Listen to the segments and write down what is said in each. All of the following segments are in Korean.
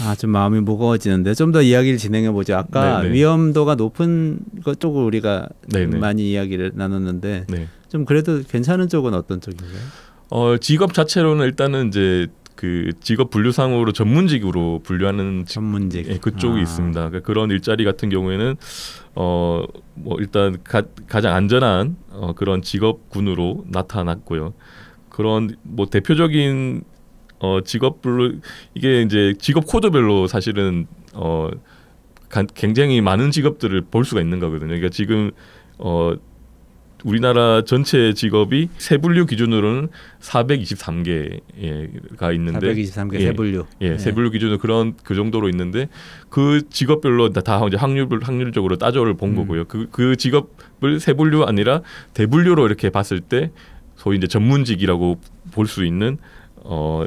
아, 좀 마음이 무거워지는데 좀 더 이야기를 진행해 보죠. 아까 네네. 네. 위험도가 높은 것 쪽을 우리가 네네. 네. 많이 이야기를 나눴는데 네. 좀 그래도 괜찮은 쪽은 어떤 쪽인가요? 어, 직업 자체로는 일단은 이제 그 직업 분류상으로 전문직으로 분류하는 전문직 예, 그쪽이 아. 있습니다. 그러니까 그런 일자리 같은 경우에는 어뭐 일단 가, 가장 안전한 어, 그런 직업군으로 나타났고요. 그런 뭐 대표적인 어 직업별로 이게 이제 직업 코드별로 사실은 어 굉장히 많은 직업들을 볼 수가 있는 거거든요. 그러니까 지금 어 우리나라 전체 직업이 세 분류 기준으로는 423개가 예, 있는데 423개 예, 세 분류. 예, 예, 세 분류 기준으로 그런 그 정도로 있는데 그 직업별로 다 이제 확률 확률적으로 따져를 본 음. 거고요. 그그 그 직업을 세 분류 아니라 대분류로 이렇게 봤을 때 소위 이제 전문직이라고 볼 수 있는 어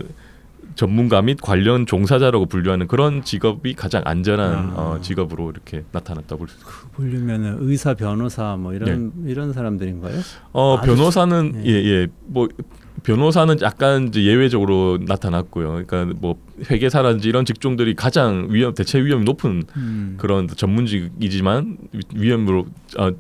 전문가 및 관련 종사자라고 분류하는 그런 직업이 가장 안전한 아. 어, 직업으로 이렇게 나타났다고 볼수 있고. 분류면은 의사, 변호사 뭐 이런 예. 이런 사람들인가요? 어, 아, 변호사는 예예 네. 예. 뭐 변호사는 약간 이제 예외적으로 나타났고요. 그러니까 뭐 회계사라든지 이런 직종들이 가장 위험 대체 위험이 높은 음. 그런 전문직이지만 위험으로 아,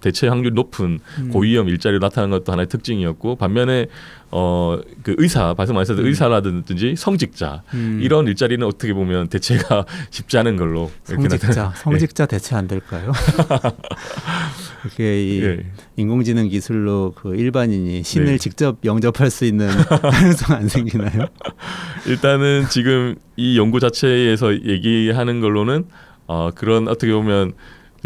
대체 확률 높은 음. 고위험 일자리로 나타난 것도 하나의 특징이었고 반면에 어 그 의사 말씀 하셨듯 음. 의사라든지 성직자 음. 이런 일자리는 어떻게 보면 대체가 쉽지 않은 걸로 성직자 성직자 예. 대체 안 될까요? 이게 이 예. 인공지능 기술로 그 일반인이 신을 네. 직접 영접할 수 있는 가능성 안 생기나요? 일단은 지금 이 연구 자체에서 얘기하는 걸로는 어, 그런 어떻게 보면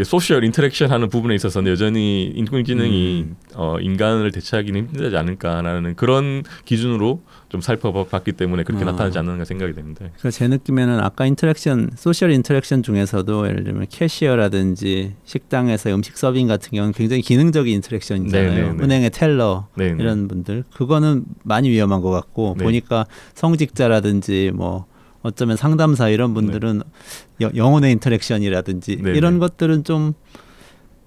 소셜 인터랙션 하는 부분에 있어서는 여전히 인공지능이 음. 어, 인간을 대체하기는 힘들지 않을까라는 그런 기준으로 좀 살펴봤기 때문에 그렇게 어. 나타나지 않는가 생각이 됩는데 그러니까 제 느낌에는 아까 인터랙션, 소셜 인터랙션 중에서도 예를 들면 캐시어라든지 식당에서 음식 서빙 같은 경우는 굉장히 기능적인 인터랙션이잖아요. 네네네. 네, 네. 은행의 텔러 네네. 네. 이런 분들 그거는 많이 위험한 것 같고 네 보니까 성직자라든지 뭐 어쩌면 상담사 이런 네. 분들은 여, 영혼의 인터랙션이라든지 네, 이런 네. 것들은 좀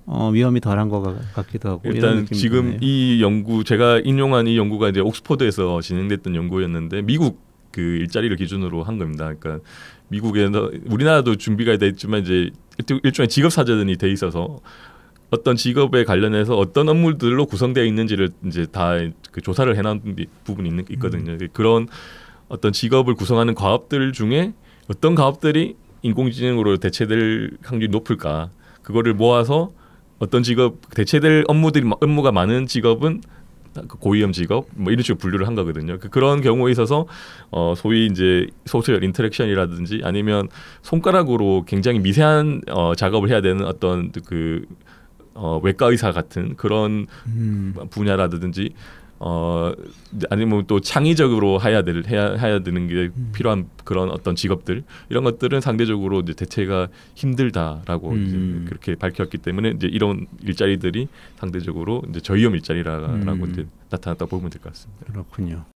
어, 위험이 덜한 것 같기도 하고 일단 지금 드네요. 이 연구 제가 인용한 이 연구가 이제 옥스퍼드에서 진행됐던 연구였는데 미국 그 일자리를 기준으로 한 겁니다. 그러니까 미국에 서 우리나라도 준비가 돼 있지만 이제 일종의 직업 사전이 돼 있어서 어떤 직업에 관련해서 어떤 업무들로 구성되어 있는지를 이제 다 그 조사를 해놓은 부분이 있는, 있거든요. 음. 그러니까 그런 어떤 직업을 구성하는 과업들 중에 어떤 과업들이 인공지능으로 대체될 확률이 높을까 그거를 모아서 어떤 직업 대체될 업무들이 업무가 많은 직업은 그 고위험 직업 뭐 이런 식으로 분류를 한 거거든요. 그, 그런 경우에 있어서 어 소위 이제 소셜 인터랙션이라든지 아니면 손가락으로 굉장히 미세한 어 작업을 해야 되는 어떤 그 어, 외과 의사 같은 그런 음. 분야라든지 어 아니면 뭐 또 창의적으로 해야 될 해야 해야 되는 게 음. 필요한 그런 어떤 직업들 이런 것들은 상대적으로 이제 대체가 힘들다라고 음. 이제 그렇게 밝혔기 때문에 이제 이런 일자리들이 상대적으로 이제 저위험 일자리라고 음. 이제 나타났다 보면 될 것 같습니다. 그렇군요.